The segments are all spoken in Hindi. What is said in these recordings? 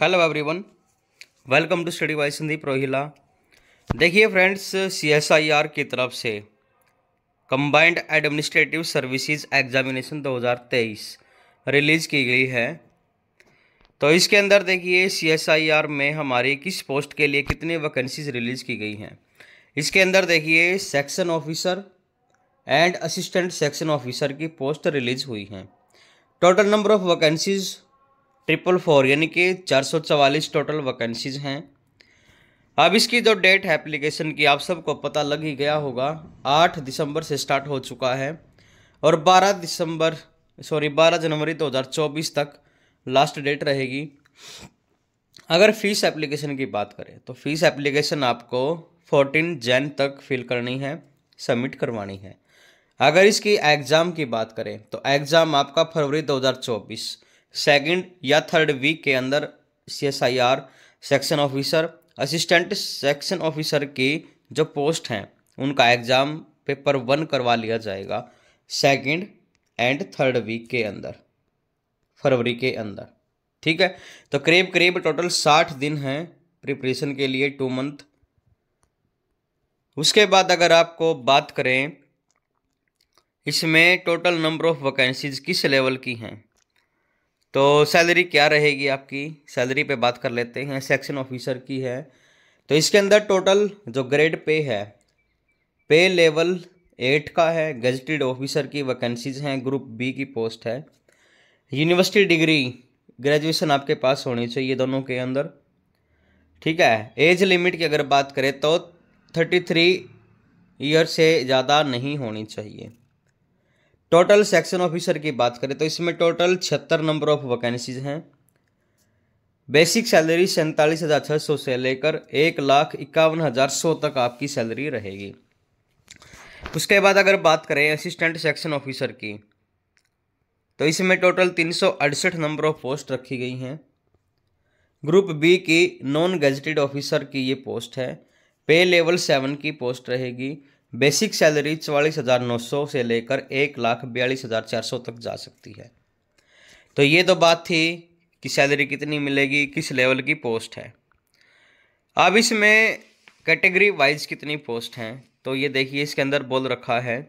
hello everyone welcome to study by Sandeep Rohila देखिए फ्रेंड्स सीएसआईआर की तरफ से combined administrative services examination 2023 release की गई है तो इसके अंदर देखिए सीएसआईआर में हमारी किस पोस्ट के लिए कितनी वैकेंसीज रिलीज़ की गई हैं इसके अंदर देखिए section officer and assistant section officer की पोस्ट रिलीज़ हुई हैं total number of vacancies triple four यानी कि चार सौ चवालीस टोटल वैकेंसीज हैं अब इसकी जो डेट है एप्लीकेशन की आप सबको पता लग ही गया होगा आठ दिसंबर से स्टार्ट हो चुका है और बारह दिसंबर सॉरी बारह जनवरी दो हज़ार चौबीस तक लास्ट डेट रहेगी अगर फीस एप्लीकेशन की बात करें तो फीस एप्लीकेशन आपको फोर्टीन जैन तक फिल करनी है सबमिट करवानी है अगर इसकी एग्ज़ाम की बात करें तो एग्ज़ाम आपका फरवरी दो हज़ार चौबीस सेकंड या थर्ड वीक के अंदर सी section officer assistant section officer की जो पोस्ट हैं उनका एग्ज़ाम पेपर वन करवा लिया जाएगा सेकंड एंड थर्ड वीक के अंदर फरवरी के अंदर ठीक है तो करीब करीब टोटल साठ दिन हैं प्रिपरेशन के लिए टू मंथ उसके बाद अगर आपको बात करें इसमें टोटल नंबर ऑफ वैकेंसीज किस लेवल की हैं तो सैलरी क्या रहेगी आपकी सैलरी पे बात कर लेते हैं सेक्शन ऑफिसर की है तो इसके अंदर टोटल जो ग्रेड पे है पे लेवल एट का है गजटेड ऑफिसर की वैकेंसीज हैं ग्रुप बी की पोस्ट है यूनिवर्सिटी डिग्री ग्रेजुएशन आपके पास होनी चाहिए दोनों के अंदर ठीक है एज लिमिट की अगर बात करें तो थर्टी थ्री ईयर से ज़्यादा नहीं होनी चाहिए टोटल सेक्शन ऑफिसर की बात करें तो इसमें टोटल छिहत्तर नंबर ऑफ वैकेंसीज हैं बेसिक सैलरी सैंतालीस हज़ार छः सौ से लेकर एक लाख इक्यावन हज़ार सौ तक आपकी सैलरी रहेगी उसके बाद अगर बात करें असिस्टेंट सेक्शन ऑफिसर की तो इसमें टोटल तीन सौ अड़सठ नंबर ऑफ पोस्ट रखी गई हैं ग्रुप बी की नॉन गजटेड ऑफिसर की ये पोस्ट है पे लेवल सेवन की पोस्ट रहेगी बेसिक सैलरी चवालीस हज़ार नौ सौ से लेकर एक लाख बयालीस हज़ार चार सौ तक जा सकती है तो ये तो बात थी कि सैलरी कितनी मिलेगी किस लेवल की पोस्ट है अब इसमें कैटेगरी वाइज कितनी पोस्ट हैं तो ये देखिए इसके अंदर बोल रखा है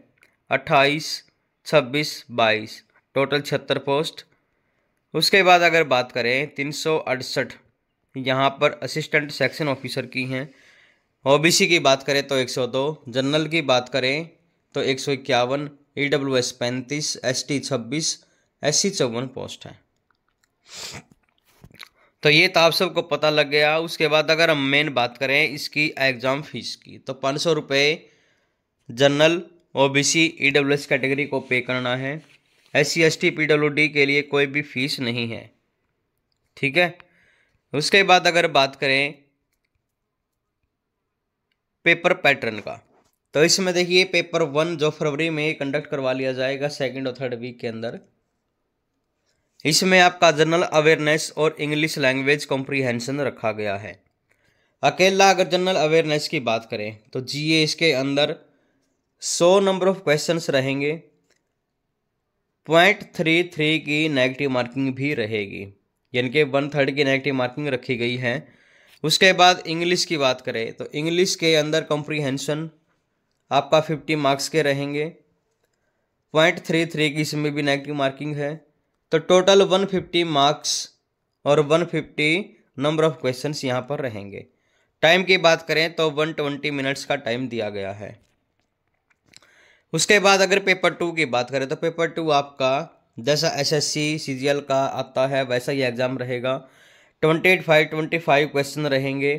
अट्ठाईस छब्बीस बाईस टोटल छिहत्तर पोस्ट उसके बाद अगर बात करें तीन सौ अड़सठ यहाँ पर असिस्टेंट सेक्शन ऑफिसर की हैं ओबीसी की बात करें तो 102 जनरल की बात करें तो एक सौ इक्यावन ई डब्ल्यू एस पैंतीस एस टी छब्बीस एस सी चौवन पोस्ट है तो ये तो आप सबको पता लग गया उसके बाद अगर हम मेन बात करें इसकी एग्ज़ाम फीस की तो पाँच सौ रुपये general O B C E W S category को पे करना है S C S T P W D के लिए कोई भी फीस नहीं है ठीक है उसके बाद अगर बात करें पेपर पैटर्न का तो इसमें देखिए पेपर वन जो फरवरी में कंडक्ट करवा लिया जाएगा सेकंड और थर्ड वीक के अंदर इसमें आपका जनरल अवेयरनेस और इंग्लिश लैंग्वेज कॉम्प्रीहेंशन रखा गया है अकेला अगर जनरल अवेयरनेस की बात करें तो ए इसके अंदर सौ नंबर ऑफ क्वेश्चन रहेंगे पॉइंट थ्री थ्री की नेगेटिव मार्किंग भी रहेगी यानी कि वन थर्ड की नेगेटिव मार्किंग रखी गई है उसके बाद इंग्लिश की बात करें तो इंग्लिश के अंदर कॉम्प्रीहेंशन आपका फिफ्टी मार्क्स के रहेंगे पॉइंट थ्री थ्री की इसमें भी नेगेटिव मार्किंग है तो टोटल वन फिफ्टी मार्क्स और one fifty number of questions यहाँ पर रहेंगे टाइम की बात करें तो वन ट्वेंटी मिनट्स का टाइम दिया गया है उसके बाद अगर पेपर टू की बात करें तो पेपर टू आपका जैसा एसएससी सीजीएल का आता है वैसा ही एग्ज़ाम रहेगा twenty eight five twenty five questions रहेंगे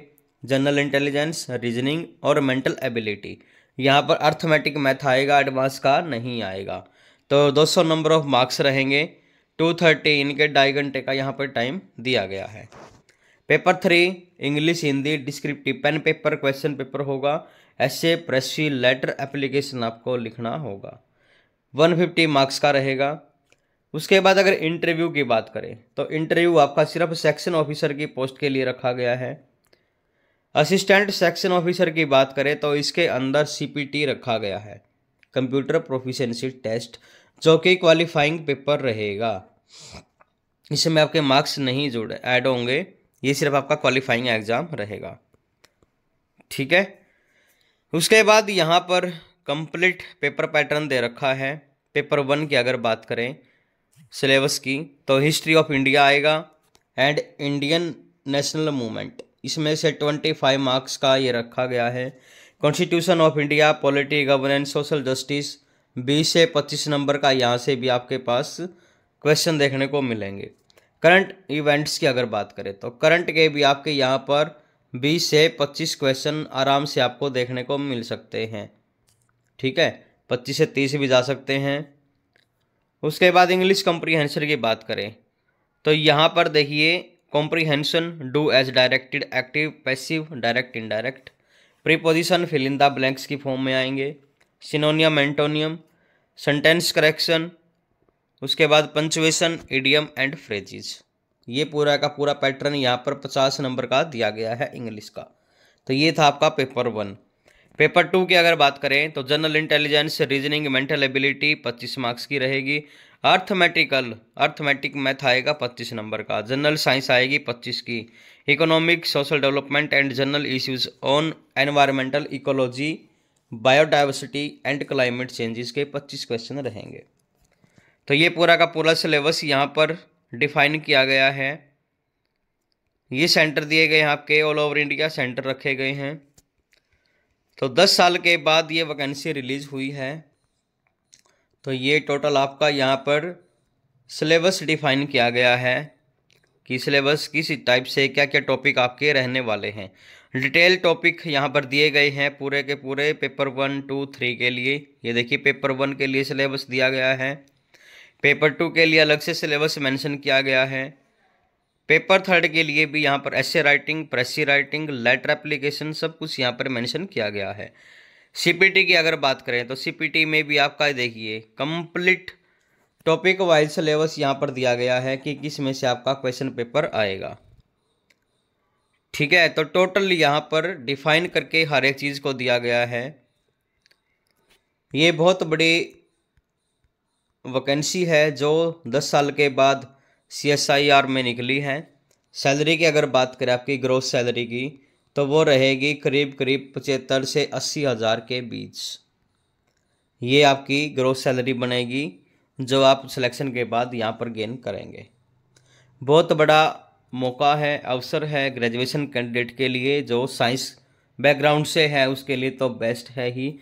जनरल इंटेलिजेंस रीजनिंग और मेंटल एबिलिटी यहाँ पर अर्थमेटिक मैथ आएगा एडवांस का नहीं आएगा तो 200 नंबर ऑफ मार्क्स रहेंगे 230 इनके ढाई घंटे का यहाँ पर टाइम दिया गया है paper three English Hindi descriptive pen paper question paper होगा ऐसे प्रेसी लेटर एप्लीकेशन आपको लिखना होगा 150 मार्क्स का रहेगा उसके बाद अगर इंटरव्यू की बात करें तो इंटरव्यू आपका सिर्फ सेक्शन ऑफिसर की पोस्ट के लिए रखा गया है असिस्टेंट सेक्शन ऑफिसर की बात करें तो इसके अंदर सीपीटी रखा गया है कंप्यूटर प्रोफिशेंसी टेस्ट जो कि क्वालिफाइंग पेपर रहेगा इसमें आपके मार्क्स नहीं जुड़े ऐड होंगे ये सिर्फ आपका क्वालिफाइंग एग्ज़ाम रहेगा ठीक है उसके बाद यहाँ पर कंप्लीट पेपर पैटर्न दे रखा है पेपर वन की अगर बात करें सिलेबस की तो हिस्ट्री ऑफ इंडिया आएगा एंड इंडियन नेशनल मूवमेंट इसमें से ट्वेंटी फाइव मार्क्स का ये रखा गया है constitution of India polity governance social justice बीस से पच्चीस नंबर का यहाँ से भी आपके पास क्वेश्चन देखने को मिलेंगे करंट इवेंट्स की अगर बात करें तो करंट के भी आपके यहाँ पर बीस से पच्चीस क्वेश्चन आराम से आपको देखने को मिल सकते हैं ठीक है पच्चीस से तीस भी जा सकते हैं उसके बाद इंग्लिश कॉम्प्रीहेंशन की बात करें तो यहाँ पर देखिए comprehension do as directed active passive direct indirect preposition fill in the blanks की फॉर्म में आएंगे सिनोनियम एंटोनियम सेंटेंस करेक्शन उसके बाद पंचुएशन इडियम एंड फ्रेजिज ये पूरा का पूरा पैटर्न यहाँ पर पचास नंबर का दिया गया है इंग्लिश का तो ये था आपका पेपर वन पेपर टू की अगर बात करें तो general intelligence reasoning mental ability पच्चीस मार्क्स की रहेगी अर्थमेटिकल अर्थमेटिक मैथ आएगा पच्चीस नंबर का जनरल साइंस आएगी पच्चीस की economic social development and general issues on environmental ecology biodiversity and climate changes के पच्चीस क्वेश्चन रहेंगे तो ये पूरा का पूरा सिलेबस यहाँ पर डिफाइन किया गया है ये सेंटर दिए गए हैं आपके ऑल ओवर इंडिया सेंटर रखे गए हैं तो 10 साल के बाद ये वैकेंसी रिलीज़ हुई है तो ये टोटल आपका यहाँ पर सिलेबस डिफाइन किया गया है कि सिलेबस किस टाइप से क्या क्या टॉपिक आपके रहने वाले हैं डिटेल टॉपिक यहाँ पर दिए गए हैं पूरे के पूरे पेपर वन टू थ्री के लिए ये देखिए पेपर वन के लिए सिलेबस दिया गया है पेपर टू के लिए अलग से सिलेबस मेंशन किया गया है पेपर थर्ड के लिए भी यहाँ पर essay writing precis writing letter application सब कुछ यहाँ पर मेंशन किया गया है सीपीटी की अगर बात करें तो सीपीटी में भी आपका देखिए कंप्लीट टॉपिक वाइज सिलेबस यहाँ पर दिया गया है कि किस में से आपका क्वेश्चन पेपर आएगा ठीक है तो टोटल यहाँ पर डिफाइन करके हर एक चीज़ को दिया गया है ये बहुत बड़ी वैकेंसी है जो दस साल के बाद सीएसआईआर में निकली है सैलरी की अगर बात करें आपकी ग्रोथ सैलरी की तो वो रहेगी करीब करीब पचहत्तर से अस्सी हज़ार के बीच ये आपकी ग्रोथ सैलरी बनेगी जो आप सिलेक्शन के बाद यहाँ पर गेन करेंगे बहुत बड़ा मौका है अवसर है ग्रेजुएशन कैंडिडेट के लिए जो साइंस बैकग्राउंड से है उसके लिए तो बेस्ट है ही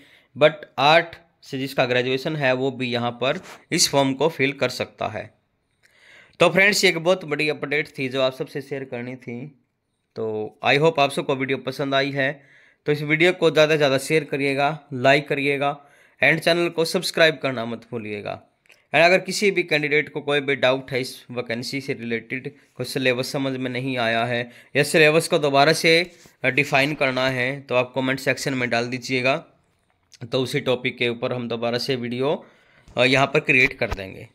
बट आर्ट से जिसका ग्रेजुएशन है वो भी यहाँ पर इस फॉर्म को फिल कर सकता है तो फ्रेंड्स एक बहुत बड़ी अपडेट थी जो आप सबसे शेयर करनी थी तो आई होप आप सबको वीडियो पसंद आई है तो इस वीडियो को ज़्यादा से ज़्यादा शेयर करिएगा लाइक करिएगा एंड चैनल को सब्सक्राइब करना मत भूलिएगा एंड अगर किसी भी कैंडिडेट को कोई भी डाउट है इस वैकेंसी से रिलेटेड कुछ सिलेबस समझ में नहीं आया है या सिलेबस को दोबारा से डिफाइन करना है तो आप कमेंट सेक्शन में डाल दीजिएगा तो उसी टॉपिक के ऊपर हम दोबारा से वीडियो यहाँ पर क्रिएट कर देंगे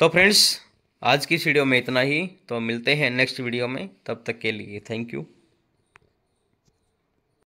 तो फ्रेंड्स आज की वीडियो में इतना ही तो मिलते हैं नेक्स्ट वीडियो में तब तक के लिए थैंक यू